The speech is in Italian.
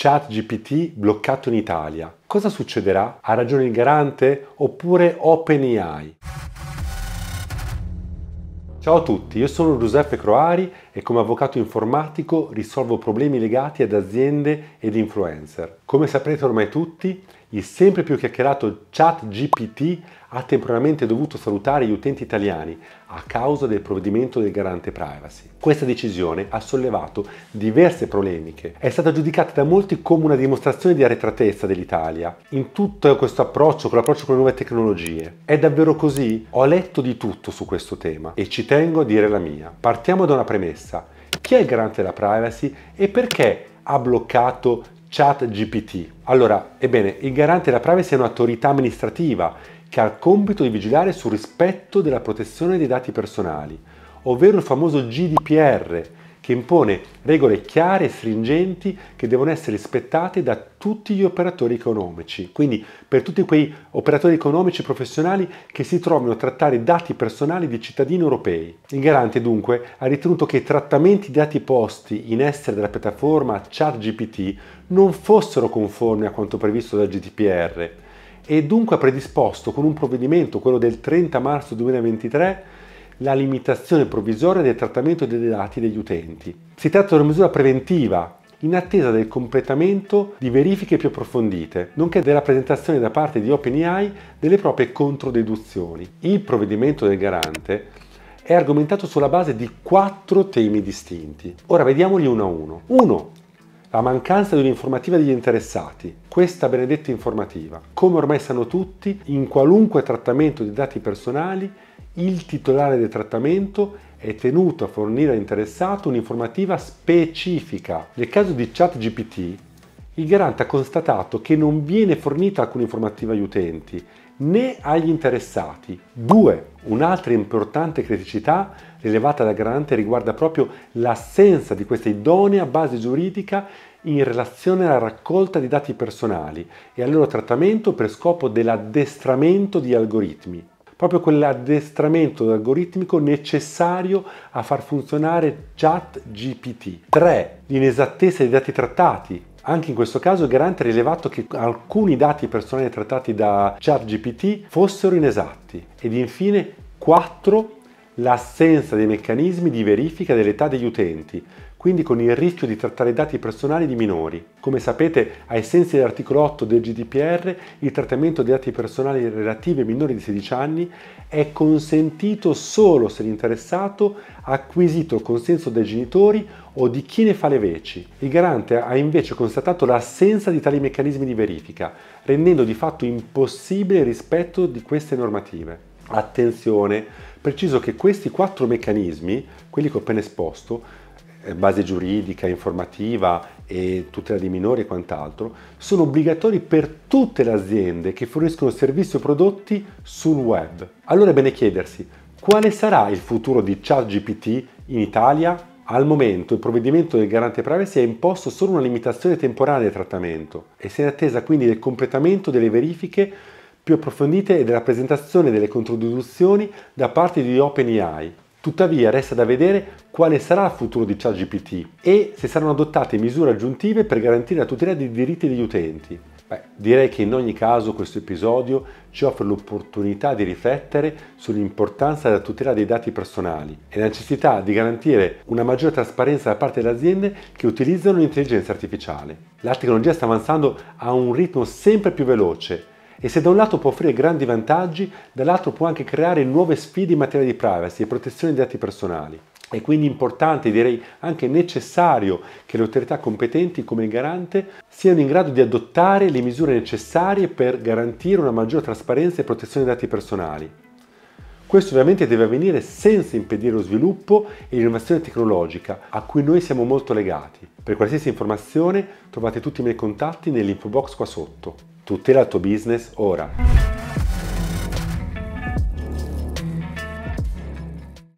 ChatGPT bloccato in Italia. Cosa succederà? Ha ragione il garante oppure OpenAI? Ciao a tutti, io sono Giuseppe Croari e come avvocato informatico risolvo problemi legati ad aziende ed influencer. Come saprete ormai tutti, il sempre più chiacchierato chat GPT ha temporaneamente dovuto salutare gli utenti italiani a causa del provvedimento del garante privacy. Questa decisione ha sollevato diverse polemiche. È stata giudicata da molti come una dimostrazione di arretratezza dell'Italia in tutto questo approccio, con l'approccio con le nuove tecnologie. È davvero così? Ho letto di tutto su questo tema e ci tengo a dire la mia. Partiamo da una premessa. Chi è il garante della privacy e perché ha bloccato Chat GPT. Allora, ebbene, il garante della privacy è un'autorità amministrativa che ha il compito di vigilare sul rispetto della protezione dei dati personali, ovvero il famoso GDPR, che impone regole chiare e stringenti che devono essere rispettate da tutti gli operatori economici. Quindi per tutti quei operatori economici professionali che si trovano a trattare dati personali di cittadini europei. Il garante dunque ha ritenuto che i trattamenti di dati posti in essere dalla piattaforma ChatGPT non fossero conformi a quanto previsto dal GDPR e dunque ha predisposto con un provvedimento, quello del 30 marzo 2023, la limitazione provvisoria del trattamento dei dati degli utenti. Si tratta di una misura preventiva in attesa del completamento di verifiche più approfondite, nonché della presentazione da parte di OpenAI delle proprie controdeduzioni. Il provvedimento del garante è argomentato sulla base di quattro temi distinti. Ora vediamoli uno a uno. 1. La mancanza di un'informativa degli interessati, questa benedetta informativa. Come ormai sanno tutti, in qualunque trattamento di dati personali il titolare del trattamento è tenuto a fornire all'interessato un'informativa specifica. Nel caso di ChatGPT, il garante ha constatato che non viene fornita alcuna informativa agli utenti né agli interessati. 2. Un'altra importante criticità rilevata dal garante riguarda proprio l'assenza di questa idonea base giuridica in relazione alla raccolta di dati personali e al loro trattamento per scopo dell'addestramento di algoritmi proprio quell'addestramento algoritmico necessario a far funzionare ChatGPT. 3. L'inesattezza dei dati trattati. Anche in questo caso Garante ha rilevato che alcuni dati personali trattati da ChatGPT fossero inesatti. Ed infine 4 l'assenza dei meccanismi di verifica dell'età degli utenti, quindi con il rischio di trattare dati personali di minori. Come sapete, ai sensi dell'articolo 8 del GDPR, il trattamento dei dati personali relativi ai minori di 16 anni è consentito solo se l'interessato ha acquisito il consenso dei genitori o di chi ne fa le veci. Il garante ha invece constatato l'assenza di tali meccanismi di verifica, rendendo di fatto impossibile il rispetto di queste normative. Attenzione! Preciso che questi quattro meccanismi, quelli che ho appena esposto, eh, base giuridica, informativa e tutela dei minori e quant'altro, sono obbligatori per tutte le aziende che forniscono servizi o prodotti sul web. Allora è bene chiedersi quale sarà il futuro di ChatGPT in Italia? Al momento il provvedimento del garante privacy ha imposto solo una limitazione temporanea del trattamento e si è in attesa quindi del completamento delle verifiche più approfondite e della presentazione delle controdeduzioni da parte di OpenAI. Tuttavia resta da vedere quale sarà il futuro di ChatGPT e se saranno adottate misure aggiuntive per garantire la tutela dei diritti degli utenti. Beh, direi che in ogni caso questo episodio ci offre l'opportunità di riflettere sull'importanza della tutela dei dati personali e la necessità di garantire una maggiore trasparenza da parte delle aziende che utilizzano l'intelligenza artificiale. La tecnologia sta avanzando a un ritmo sempre più veloce e se da un lato può offrire grandi vantaggi, dall'altro può anche creare nuove sfide in materia di privacy e protezione dei dati personali. È quindi importante, direi anche necessario, che le autorità competenti come il garante siano in grado di adottare le misure necessarie per garantire una maggiore trasparenza e protezione dei dati personali. Questo ovviamente deve avvenire senza impedire lo sviluppo e l'innovazione tecnologica a cui noi siamo molto legati. Per qualsiasi informazione trovate tutti i miei contatti nell'info box qua sotto. Tutela il tuo business ora.